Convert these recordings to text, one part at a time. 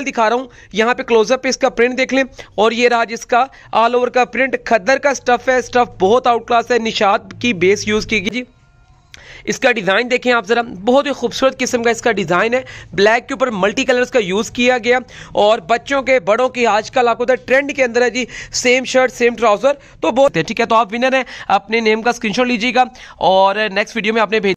article दिखा रहा हूँ यहाँ पे क्लोजअप इसका प्रिंट देख लें और ये रहा जिसका ऑल ओवर का प्रिंट खद्दर का स्टफ है स्टफ बहुत आउट क्लास है निशात की बेस यूज़ की गई जी इसका डिज़ाइन देखें आप ज़रा बहुत ही खूबसूरत किस्म का इसका डिज़ाइन है ब्लैक के ऊपर मल्टी कलर्स का यूज़ किया गया और बच्चों के बड़ों की आजकल आपको तो ट्रेंड के अंदर है जी सेम शर्ट सेम ट्राउज़र तो बहुत है ठीक है तो आप विनर हैं अपने नेम का स्क्रीनशॉट लीजिएगा और नेक्स्ट वीडियो में आपने भेज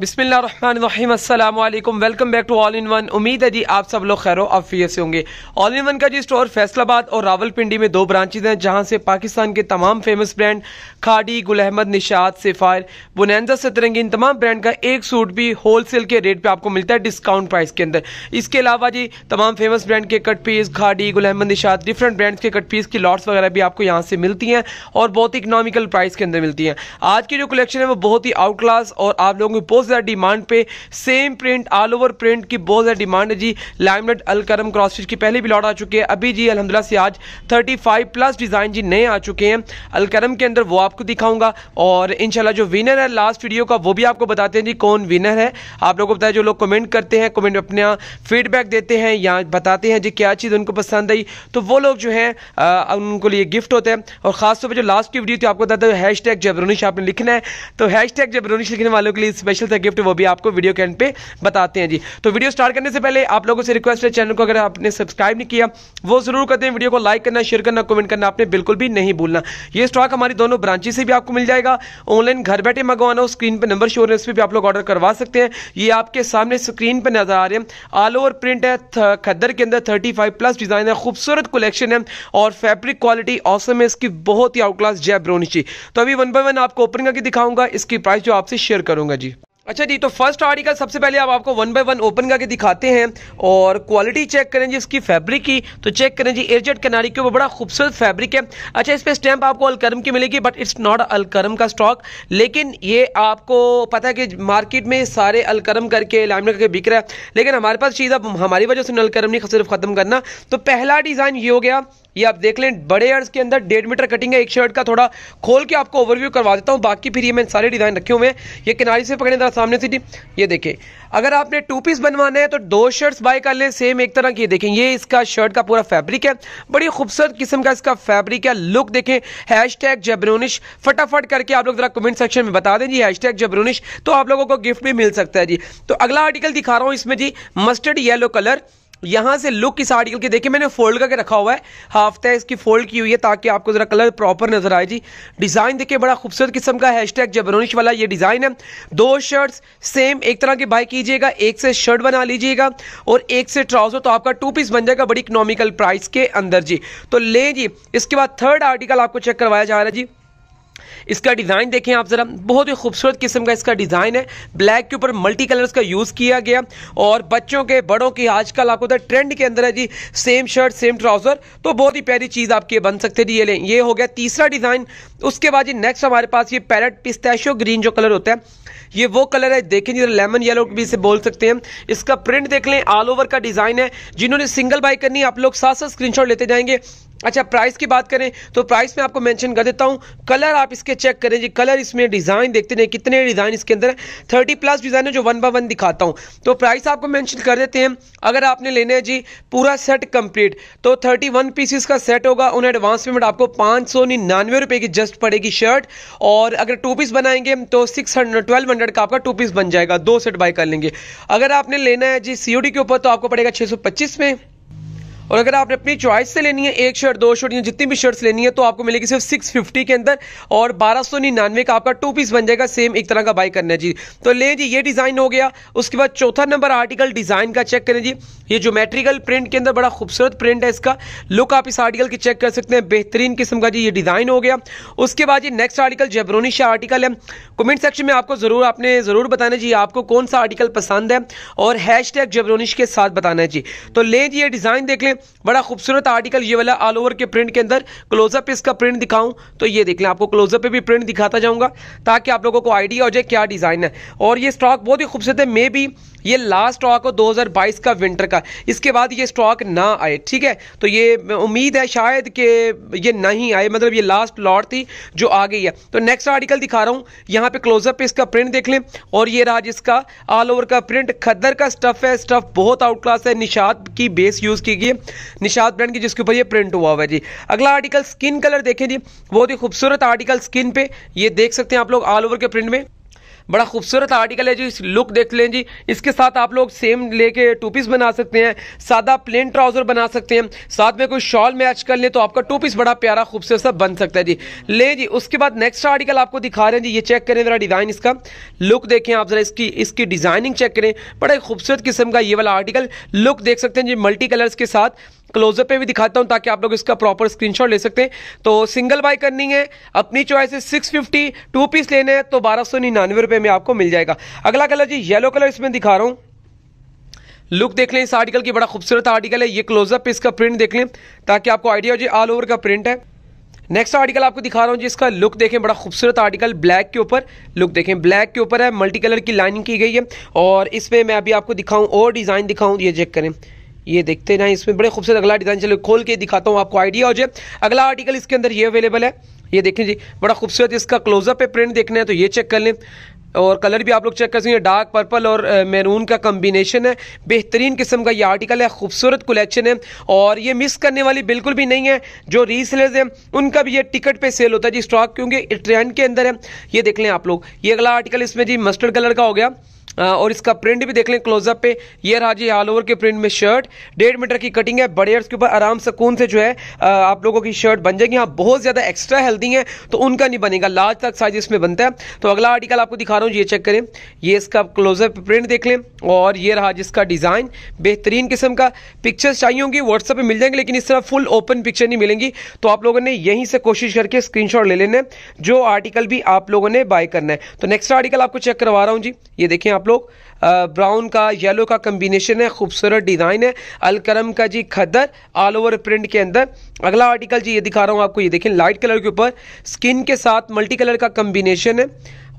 बिस्मिल्ल अल्लाम welcome back to all in one उम्मीद है जी आप सब लोग खैर अफियत से होंगे ऑल इन वन का जी स्टोर फैसलाबाद और रावलपिंडी में दो ब्रांचेज हैं जहां से पाकिस्तान के तमाम फेमस ब्रांड खाडी गुल अहमद निशाद सिफार बुनैंदा सतरंगी इन तमाम ब्रांड का एक सूट भी होल सेल के रेट पर आपको मिलता है डिस्काउंट प्राइस के अंदर इसके अलावा जी तमाम फेमस ब्रांड के cut piece Khaadi Gul Ahmed Nishat different brands के कट पीस की लॉट्स वगैरह भी आपको यहाँ से मिलती हैं और बहुत ही इकनॉमिकल प्राइस के अंदर मिलती हैं आज की जो कलेक्शन है वो बहुत ही आउट क्लास और आप लोगों को ज़्यादा डिमांड पे same print all over print की बहुत ज़्यादा डिमांड है जी लाइमलाइट अलकरम क्रॉसफिश की पहले भी लॉट आ चुके हैं अभी जी अलहमदिल्ला से आज 35 प्लस डिज़ाइन जी नए आ चुके हैं अलकरम के अंदर वो आपको दिखाऊंगा और इनशाला जो विनर है लास्ट वीडियो का वो भी आपको बताते हैं जी कौन विनर है आप लोगों को बताया जो लोग कमेंट करते हैं कमेंट अपना फीडबैक देते हैं या बताते हैं जी क्या चीज़ उनको पसंद आई तो वो लोग जो है उनको लिए गिफ्ट होते हैं और खासतौर पर जो लास्ट की वीडियो थी आपको बताते हैं हैश टैग जबरूनिश आपने लिखना है तो हैश टैग जबरूनिश लिखने वालों के लिए स्पेशल सा गिफ्ट वो भी आपको वीडियो के एंड पे बताते हैं जी तो वीडियो स्टार्ट करने से पहले आप लोगों से रिक्वेस्ट है चैनल को अगर आपने सब्सक्राइब नहीं किया वो जरूर करते हैं वीडियो को लाइक करना शेयर करना कमेंट करना आपने बिल्कुल भी नहीं भूलना ये स्टॉक हमारी दोनों ब्रांचेस से भी आपको मिल जाएगा ऑनलाइन घर बैठे मंगवाना हो स्क्रीन पर नंबर शोर है उस पर भी आप लोग ऑर्डर करवा सकते हैं ये आपके सामने स्क्रीन पर नजर आ रहे हैं ऑल ओवर प्रिंट है खद्दर के अंदर थर्टी प्लस डिजाइन है खूबसूरत कलेक्शन है और फैब्रिक क्वालिटी ऑसम है इसकी बहुत ही आउट क्लास जय ब्रोनिची तो अभी वन बाय वन आपको ओपन करके दिखाऊंगा इसकी प्राइस जो आपसे शेयर करूंगा जी अच्छा जी तो फर्स्ट आर्टिकल सबसे पहले आप आपको वन बाय वन ओपन करके दिखाते हैं और क्वालिटी चेक करें जी इसकी फैब्रिक की तो चेक करें जी एयरजेट कनारी के ऊपर बड़ा खूबसूरत फैब्रिक है अच्छा इस पर स्टैम्प आपको अलकरम की मिलेगी बट इट्स नॉट अलकरम का स्टॉक लेकिन ये आपको पता है कि मार्केट में सारे अलकरम करके लामिना करके बिक रहा है लेकिन हमारे पास चीज़ अब हमारी वजह से अलकरम नहीं सिर्फ ख़त्म करना तो पहला डिज़ाइन ये हो गया ये आप देख लें बड़े अर्ज के अंदर डेढ़ मीटर कटिंग है एक शर्ट का थोड़ा खोल के आपको ओवरव्यू करवा देता हूँ बाकी फिर ये मैंने सारे डिज़ाइन रखे हुए हैं ये किनारे से पकड़े जरा सामने से ये देखें अगर आपने टू पीस बनवाना है तो दो शर्ट्स बाय कर लें सेम एक तरह की देखें ये इसका शर्ट का पूरा फैब्रिक है बड़ी खूबसूरत किस्म का इसका फैब्रिक है लुक देखें हैश टैग फटाफट करके आप लोग ज़रा कमेंट सेक्शन में बता दें जी हैश टैग तो आप लोगों को गिफ्ट भी मिल सकता है जी तो अगला आर्टिकल दिखा रहा हूँ इसमें जी मस्टर्ड येलो कलर यहाँ से लुक इस आर्टिकल की देखिए मैंने फोल्ड करके रखा हुआ है हाफ तय इसकी फोल्ड की हुई है ताकि आपको ज़रा कलर प्रॉपर नजर आए जी डिज़ाइन देखिए बड़ा खूबसूरत किस्म का हैश टैग जबरोनिश वाला ये डिज़ाइन है दो शर्ट्स सेम एक तरह के बाय कीजिएगा एक से शर्ट बना लीजिएगा और एक से ट्राउज़र तो आपका टू पीस बन जाएगा बड़ी इकोनॉमिकल प्राइस के अंदर जी तो लें जी इसके बाद थर्ड आर्टिकल आपको चेक करवाया जा रहा है जी इसका डिज़ाइन देखें आप ज़रा बहुत ही खूबसूरत किस्म का इसका डिज़ाइन है ब्लैक के ऊपर मल्टी कलर्स का यूज़ किया गया और बच्चों के बड़ों की आजकल आपको पता तो ट्रेंड के अंदर है जी सेम शर्ट सेम ट्राउज़र तो बहुत ही प्यारी चीज़ आपके बन सकते जी ये लें ये हो गया तीसरा डिज़ाइन उसके बाद जी नेक्स्ट हमारे पास ये पैरट पिस्तैशो ग्रीन जो कलर होता है ये वो कलर है देखें जी लेमन येलो भी इसे बोल सकते हैं इसका प्रिंट देख लें ऑल ओवर का डिज़ाइन है जिन्होंने सिंगल बाई करनी आप लोग साथ साथ स्क्रीन लेते जाएंगे अच्छा प्राइस की बात करें तो प्राइस में आपको मेंशन कर देता हूँ कलर आप इसके चेक करें जी कलर इसमें डिज़ाइन देखते हैं कितने डिज़ाइन इसके अंदर थर्टी प्लस डिज़ाइन है जो वन बाय वन दिखाता हूँ तो प्राइस आपको मेंशन कर देते हैं अगर आपने लेना है जी पूरा सेट कंप्लीट तो थर्टी वन पीसिस का सेट होगा उन्हें एडवांस पेमेंट आपको पाँच सौ निन्यानवे रुपये की जस्ट पड़ेगी शर्ट और अगर टू पीस बनाएंगे तो सिक्स हंड्रेड ट्वेल्व हंड्रेड का आपका टू पीस बन जाएगा दो सेट बाय कर लेंगे अगर आपने लेना है जी सी के ऊपर तो आपको पड़ेगा छः सौ पच्चीस में और अगर आपने अपनी चॉइस से लेनी है एक शर्ट दो शर्ट या जितनी भी शर्ट्स लेनी है तो आपको मिलेगी सिर्फ सिक्स फिफ्टी के अंदर और बारह सौ निन्यानवे का आपका टू पीस बन जाएगा सेम एक तरह का बाई करना है जी तो ले जी ये डिज़ाइन हो गया उसके बाद चौथा नंबर आर्टिकल डिज़ाइन का चेक करें जी ये जोमेट्रिकल प्रिंट के अंदर बड़ा खूबसूरत प्रिंट है इसका लुक आप इस आर्टिकल की चेक कर सकते हैं बेहतरीन किस्म का जी ये डिज़ाइन हो गया उसके बाद ये नेक्स्ट आर्टिकल जेबरोनी शाह आर्टिकल है कमेंट सेक्शन में आपको ज़रूर आपने ज़रूर बताना जी आपको कौन सा आर्टिकल पसंद है और हैश टैग के साथ बताना है जी तो ले जी ये डिज़ाइन देख लें बड़ा खूबसूरत आर्टिकल ये वाला ऑल ओवर के प्रिंट के अंदर क्लोजअप पे इसका प्रिंट दिखाऊं तो ये देख लें आपको क्लोजअप पे भी प्रिंट दिखाता जाऊंगा ताकि आप लोगों को आइडिया हो जाए क्या डिज़ाइन है और ये स्टॉक बहुत ही खूबसूरत है मे बी ये लास्ट स्टॉक हो 2022 का विंटर का इसके बाद ये स्टॉक ना आए ठीक है तो ये उम्मीद है शायद कि ये नहीं आए मतलब ये लास्ट लॉट थी जो आ गई है तो नेक्स्ट आर्टिकल दिखा रहा हूँ यहाँ पे क्लोजअप पे इसका प्रिंट देख लें और ये रहा जिसका ऑल ओवर का प्रिंट खद्दर का स्टफ है स्टफ बहुत आउट क्लास है निशाद की बेस यूज़ की गई निशाद ब्रांड की जिसके ऊपर यह प्रिंट हुआ हुआ जी अगला आर्टिकल स्किन कलर देखें जी बहुत ही खूबसूरत आर्टिकल स्किन पे ये देख सकते हैं आप लोग ऑल ओवर के प्रिंट में बड़ा खूबसूरत आर्टिकल है जी इस लुक देख लें जी इसके साथ आप लोग सेम लेके टू पीस बना सकते हैं सादा प्लेन ट्राउजर बना सकते हैं साथ में कोई शॉल मैच कर लें तो आपका टू पीस बड़ा प्यारा खूबसूरत सा बन सकता है जी ले जी उसके बाद नेक्स्ट आर्टिकल आपको दिखा रहे हैं जी ये चेक करें जरा डिज़ाइन इसका लुक देखें आप जरा इसकी इसकी डिज़ाइनिंग चेक करें बड़ा खूबसूरत किस्म का ये वाला आर्टिकल लुक देख सकते हैं जी मल्टी कलर्स के साथ क्लोजअप पे भी दिखाता हूं ताकि आप लोग इसका प्रॉपर स्क्रीनशॉट ले सकते हैं तो सिंगल बाय करनी है अपनी चॉइस है सिक्स फिफ्टी टू पीस लेने हैं तो बारह सौ निन्यानवे रुपये में आपको मिल जाएगा अगला कलर जी येलो कलर इसमें दिखा रहा हूँ लुक देख लें इस आर्टिकल की बड़ा खूबसूरत आर्टिकल है ये क्लोजअप पे इसका प्रिंट देख लें ताकि आपको आइडिया हो जाए ऑल ओवर का प्रिंट है नेक्स्ट आर्टिकल आपको दिखा रहा हूँ जिसका लुक देखें बड़ा खूबसूरत आर्टिकल ब्लैक के ऊपर लुक देखें ब्लैक के ऊपर है मल्टी कलर की लाइनिंग की गई है और इसमें मैं अभी आपको दिखाऊँ और डिज़ाइन दिखाऊँ ये चेक करें ये देखते ना इसमें बड़े खूबसूरत अगला डिज़ाइन चलो खोल के दिखाता हूँ आपको आइडिया हो जाए अगला आर्टिकल इसके अंदर ये अवेलेबल है ये देखें जी बड़ा खूबसूरत इसका क्लोजअप पे प्रिंट देखना है तो ये चेक कर लें और कलर भी आप लोग चेक कर सकते हैं डार्क पर्पल और मैरून का कम्बिनेशन है बेहतरीन किस्म का ये आर्टिकल है खूबसूरत कलेक्शन है और ये मिस करने वाली बिल्कुल भी नहीं है जो रीसेलर्स हैं उनका भी ये टिकट पे सेल होता है जी स्टॉक क्योंकि ट्रेंड के अंदर है ये देख लें आप लोग ये अगला आर्टिकल इसमें जी मस्टर्ड कलर का हो गया और इसका प्रिंट भी देख लें क्लोजअप पे ये रहा जी ऑल ओवर के प्रिंट में शर्ट डेढ़ मीटर की कटिंग है बड़े के ऊपर आराम सुकून से जो है आप लोगों की शर्ट बन जाएगी हाँ बहुत ज़्यादा एक्स्ट्रा हेल्दी है तो उनका नहीं बनेगा लार्ज तक साइज इसमें बनता है तो अगला आर्टिकल आपको दिखा रहा हूँ ये चेक करें ये इसका क्लोजअप प्रिंट देख लें और ये रहा जिसका डिज़ाइन बेहतरीन किस्म का पिक्चर्स चाहिए होंगी व्हाट्सअप पर मिल जाएंगे लेकिन इस तरह फुल ओपन पिक्चर नहीं मिलेंगी तो आप लोगों ने यहीं से कोशिश करके स्क्रीनशॉट ले लेना जो आर्टिकल भी आप लोगों ने बाय करना है तो नेक्स्ट आर्टिकल आपको चेक करवा रहा हूँ जी ये देखें आप लोग ब्राउन का येलो का कम्बिनेशन है खूबसूरत डिज़ाइन है अलकरम का जी खदर ऑल ओवर प्रिंट के अंदर अगला आर्टिकल जी ये दिखा रहा हूँ आपको ये देखें लाइट कलर के ऊपर स्किन के साथ मल्टी कलर का कम्बिनेशन है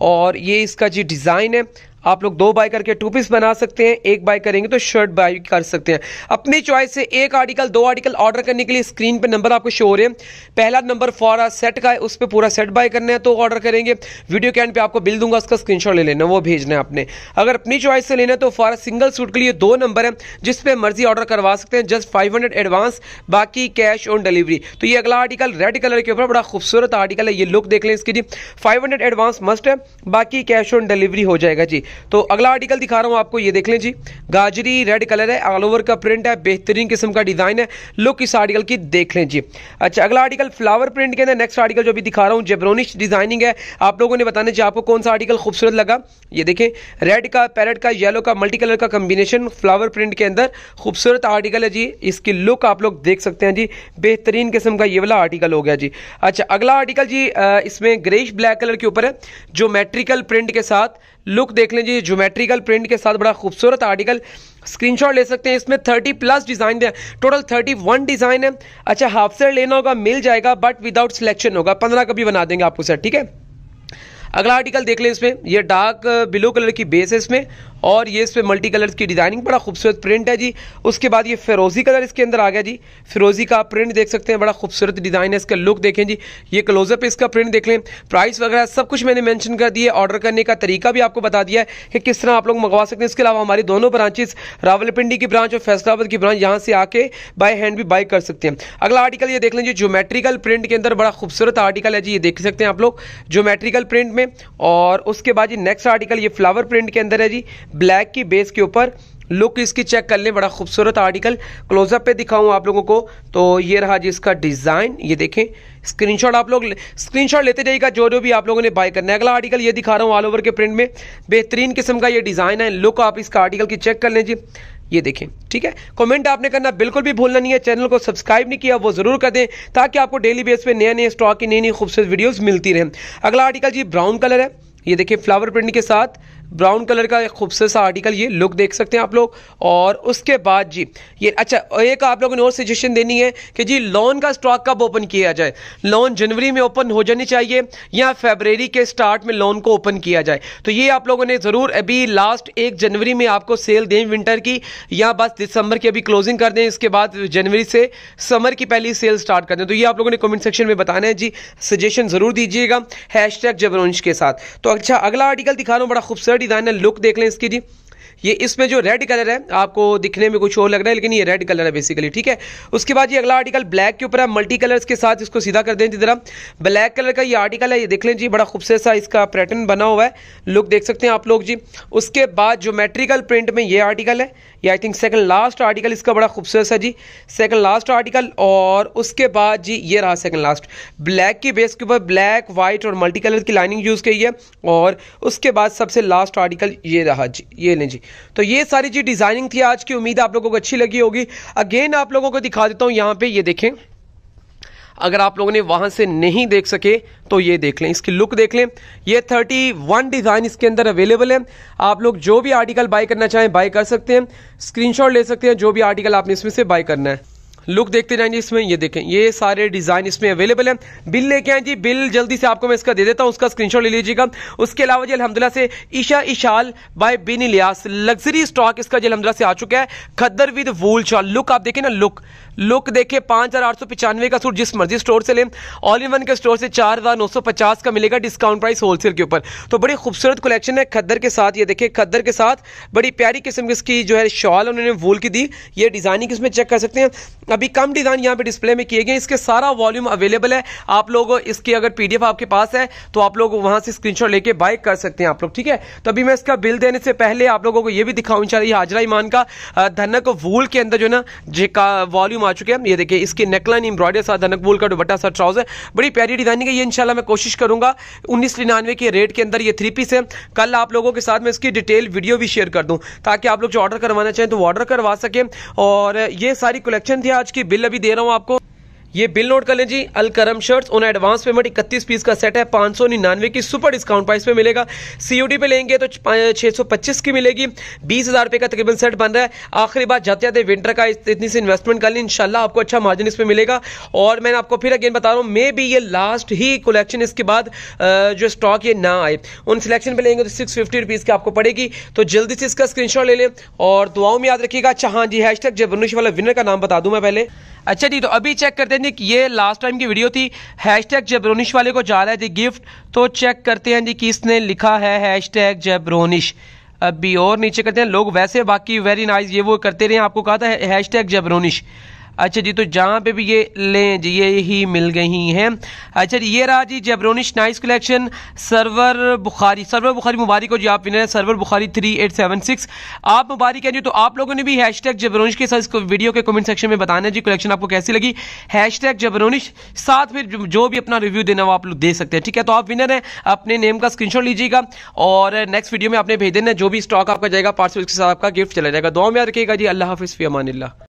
और ये इसका जी डिज़ाइन है आप लोग दो बाय करके टू पीस बना सकते हैं एक बाय करेंगे तो शर्ट बाय कर सकते हैं अपनी चॉइस से एक आर्टिकल दो आर्टिकल ऑर्डर करने के लिए स्क्रीन पे नंबर आपको शो हो रहे हैं पहला नंबर फॉर आ सेट का है उस पर पूरा सेट बाय करना है तो ऑर्डर करेंगे वीडियो कैंड पे आपको बिल दूंगा उसका स्क्रीनशॉट ले लेना वो भेजना है आपने अगर अपनी चॉइस से लेना है तो फॉर सिंगल सूट के लिए दो नंबर है जिसपे मर्जी ऑर्डर करवा सकते हैं जस्ट फाइव हंड्रेड एडवांस बाकी कैश ऑन डिलीवरी तो ये अगला आर्टिकल रेड कलर के ऊपर बड़ा खूबसूरत आर्टिकल है ये लुक देख लें इसकी जी फाइव एडवांस मस्ट है बाकी कैश ऑन डिलीवरी हो जाएगा जी तो अगला आर्टिकल दिखा रहा हूँ आपको ये देख लें जी गाजरी रेड कलर है ऑल ओवर का प्रिंट है बेहतरीन किस्म का डिज़ाइन है लुक इस आर्टिकल की देख लें जी अच्छा अगला आर्टिकल फ्लावर प्रिंट के अंदर नेक्स्ट आर्टिकल जो अभी दिखा रहा हूँ जेब्रोनिश डिज़ाइनिंग है आप लोगों ने बताने चाहिए आपको कौन सा आर्टिकल खूबसूरत लगा ये देखें रेड का पैरेट का येलो का मल्टी कलर का कम्बिनेशन फ्लावर प्रिंट के अंदर खूबसूरत आर्टिकल है जी इसकी लुक आप लोग देख सकते हैं जी बेहतरीन किस्म का ये वाला आर्टिकल हो गया जी अच्छा अगला आर्टिकल जी इसमें ग्रेश ब्लैक कलर के ऊपर है जो मेट्रिकल प्रिंट के साथ लुक देख लें जी ज्योमेट्रिकल प्रिंट के साथ बड़ा खूबसूरत आर्टिकल स्क्रीनशॉट ले सकते हैं इसमें 30 प्लस डिज़ाइन दें टोटल 31 डिज़ाइन है अच्छा हाफ सेट लेना होगा मिल जाएगा बट विदाउट सिलेक्शन होगा पंद्रह का भी बना देंगे आपको सर ठीक है अगला आर्टिकल देख लें इसमें यह डार्क ब्लू कलर की बेस है इसमें और ये इस पर मल्टी कलर्स की डिज़ाइनिंग बड़ा खूबसूरत प्रिंट है जी उसके बाद ये फिरोजी कलर इसके अंदर आ गया जी फिरोजी का प्रिंट देख सकते हैं बड़ा खूबसूरत डिज़ाइन है इसका लुक देखें जी ये क्लोजअप इसका प्रिंट देख लें प्राइस वगैरह सब कुछ मैंने मैंशन कर दिया ऑर्डर करने का तरीका भी आपको बता दिया है कि किस तरह आप लोग मंगवा सकते हैं इसके अलावा हमारी दोनों ब्रांचेस रावलपिंडी की ब्रांच और फैसलाबाद की ब्रांच यहाँ से आके बाई हैंड भी बाई कर सकते हैं अगला आर्टिकल ये देख लें जी जोमेट्रिकल प्रिंट के अंदर बड़ा खूबसूरत आर्टिकल है जी ये देख सकते हैं आप लोग जोमेट्रिकल प्रिंट में और उसके बाद जी नेक्स्ट आर्टिकल ये फ्लावर प्रिंट के अंदर है जी ब्लैक की बेस के ऊपर लुक इसकी चेक कर लें बड़ा खूबसूरत आर्टिकल क्लोजअप पे दिखाऊं आप लोगों को तो ये रहा जी इसका डिज़ाइन ये देखें स्क्रीनशॉट आप लोग स्क्रीनशॉट लेते जाइएगा जो जो भी आप लोगों ने बाय करना है अगला आर्टिकल ये दिखा रहा हूँ ऑल ओवर के प्रिंट में बेहतरीन किस्म का ये डिज़ाइन है लुक आप इसका आर्टिकल की चेक कर लें जी ये देखें ठीक है कमेंट आपने करना बिल्कुल भी भूलना नहीं है चैनल को सब्सक्राइब नहीं किया वो जरूर कर दें ताकि आपको डेली बेस पे नए नए स्टॉक की नई नई खूबसूरत वीडियोस मिलती रहें अगला आर्टिकल जी ब्राउन कलर है ये देखें फ्लावर प्रिंट के साथ ब्राउन कलर का एक खूबसूरत सा आर्टिकल ये लुक देख सकते हैं आप लोग और उसके बाद जी ये अच्छा एक आप लोगों ने और सजेशन देनी है कि जी लोन का स्टॉक कब ओपन किया जाए लोन जनवरी में ओपन हो जानी चाहिए या फेबररी के स्टार्ट में लोन को ओपन किया जाए तो ये आप लोगों ने ज़रूर अभी लास्ट एक जनवरी में आपको सेल दें विंटर की या बस दिसंबर की अभी क्लोजिंग कर दें इसके बाद जनवरी से समर की पहली सेल स्टार्ट कर दें तो ये आप लोगों ने कॉमेंट सेक्शन में बताना है जी सजेशन ज़रूर दीजिएगा हैश टैग के साथ तो अच्छा अगला आर्टिकल दिखा रहा हूँ बड़ा खूबसूरत डिज़ाइन है लुक देख लें इसकी जी ये इसमें जो रेड कलर है आपको दिखने में कुछ और लग रहा है लेकिन ये रेड कलर है बेसिकली ठीक है उसके बाद ये अगला आर्टिकल ब्लैक के ऊपर है मल्टी कलर्स के साथ इसको सीधा कर दें जरा ब्लैक कलर का ये आर्टिकल है ये देख लें जी बड़ा खूबसूरत सा इसका पैटर्न बना हुआ है लुक देख सकते हैं आप लोग जी उसके बाद जोमेट्रिकल प्रिंट में ये आर्टिकल है ये I think second last article इसका बड़ा खूबसूरत है जी सेकंड लास्ट आर्टिकल और उसके बाद जी ये रहा सेकंड लास्ट ब्लैक की बेस के ऊपर ब्लैक वाइट और मल्टी कलर की लाइनिंग यूज़ की है और उसके बाद सबसे लास्ट आर्टिकल ये रहा जी ये नहीं जी तो ये सारी जी डिज़ाइनिंग थी आज की उम्मीद आप लोगों को अच्छी लगी होगी अगेन आप लोगों को दिखा देता हूँ यहाँ पर ये देखें अगर आप लोगों ने वहां से नहीं देख सके तो ये देख लें इसकी लुक देख लें ये 31 डिज़ाइन इसके अंदर अवेलेबल है आप लोग जो भी आर्टिकल बाय करना चाहें बाय कर सकते हैं स्क्रीनशॉट ले सकते हैं जो भी आर्टिकल आपने इसमें से बाय करना है लुक देखते जी इसमें ये देखें ये सारे डिज़ाइन इसमें अवेलेबल है बिल लेके आए जी बिल जल्दी से आपको मैं इसका दे देता हूँ उसका स्क्रीनशॉट ले लीजिएगा उसके अलावा जी अलहमदिल्ला से ईशा Eshaal by Bin Ilyas luxury stock इसका जी अलहमदिल्ला से आ चुका है khaddar with wool shawl look आप देखें ना लुक लुक देखे पांच हज़ार आठ सौ पचानवे का सूट जिस मर्जी स्टोर से लें ऑल इन वन के स्टोर से चार हज़ार नौ सौ पचास का मिलेगा डिस्काउंट प्राइस होलसेल के ऊपर तो बड़ी खूबसूरत कलेक्शन है खद्दर के साथ ये देखे खद्दर के साथ बड़ी प्यारी किस्म की इसकी जो है शॉल उन्होंने वूल की दी ये डिज़ाइनिंग इसमें चेक कर सकते हैं अभी कम डिज़ाइन यहाँ पे डिस्प्ले में किए गए इसके सारा वॉल्यूम अवेलेबल है आप लोग इसकी अगर पीडीएफ आपके पास है तो आप लोग वहां से स्क्रीनशॉट लेके बाय कर सकते हैं आप लोग ठीक है तो अभी मैं इसका बिल देने से पहले आप लोगों को यह भी दिखाऊं चाहिए हाजरा ईमान का धनक वूल के अंदर जो ना जिका वॉल्यूम आ चुके हैं ये देखिए इसकी नेकलाइन एम्ब्रॉयडर सा धनक वूल का दुबट्टा सा ट्राउजर बड़ी प्यारी डिजाइनिंग है ये इनशाला मैं कोशिश करूंगा उन्नीस निन्यानवे के रेट के अंदर ये थ्री पीस है कल आप लोगों के साथ मैं इसकी डिटेल वीडियो भी शेयर कर दूं ताकि आप लोग जो ऑर्डर करवाना चाहें तो ऑर्डर करवा सके और ये सारी कलेक्शन थी आज की बिल अभी दे रहा हूँ आपको ये बिल नोट कर लें जी अल करम शर्ट्स उन्हें एडवांस पेमेंट इकतीस पीस का सेट है पाँच सौ निन्यानवे की सुपर डिस्काउंट प्राइस पे मिलेगा सीयूडी पे लेंगे तो छः सौ पच्चीस की मिलेगी बीस हज़ार रुपये का तकरीबन सेट बन रहा है आखिरी बात जाते जाते विंटर का इतनी सी इन्वेस्टमेंट कर लें इनशाला आपको अच्छा मार्जिन इसमें मिलेगा और मैंने आपको फिर अगेन बता रहा हूँ मे भी ये लास्ट ही कलेक्शन इसके बाद जो स्टॉक ये ना आए उन सिलेक्शन पर लेंगे तो सिक्स फिफ्टी रुपीज़ की आपको पड़ेगी तो जल्दी से इसका स्क्रीन ले लें और दुआओं में याद रखिएगा अच्छा हाँ जी हैश टैग जब वाला विनर का नाम बता दूँ मैं पहले अच्छा जी तो अभी चेक करते जी ये लास्ट टाइम की वीडियो थी हैश टैग जबरोनिश वाले को जा रहा है जी गिफ्ट तो चेक करते हैं जी किसने लिखा है टैग जबरोनिश अभी और नीचे करते हैं लोग वैसे बाकी वेरी नाइस ये वो करते रहे आपको कहा था टैग जबरोनिश अच्छा जी तो जहाँ पे भी ये लें जी ये ही मिल गई हैं अच्छा जी ये रहा जी जबरोनिश नाइस कलेक्शन सर्वर बुखारी सर्वर बुखारी मुबारक हो जी आप winner Sarwar Bukhari three eight seven six आप मुबारक हैं जी तो आप लोगों ने भी हैश टैग जबरोनिश के साथ वीडियो के कमेंट सेक्शन में बताना है जी कलेक्शन आपको कैसी लगी हैश टैग जबरोनिश साथ फिर जो भी अपना रिव्यू देना वो आप लोग दे सकते हैं ठीक है तो आप विनर हैं अपने नेम का शॉट लीजिएगा और नेक्स्ट वीडियो में आपने भेज देना जो भी स्टॉक आपका जाएगा पार्सल के साथ आपका गिफ्ट चला जाएगा दो में याद रखेगा जी अल्लाह हाफिज़ फी अमान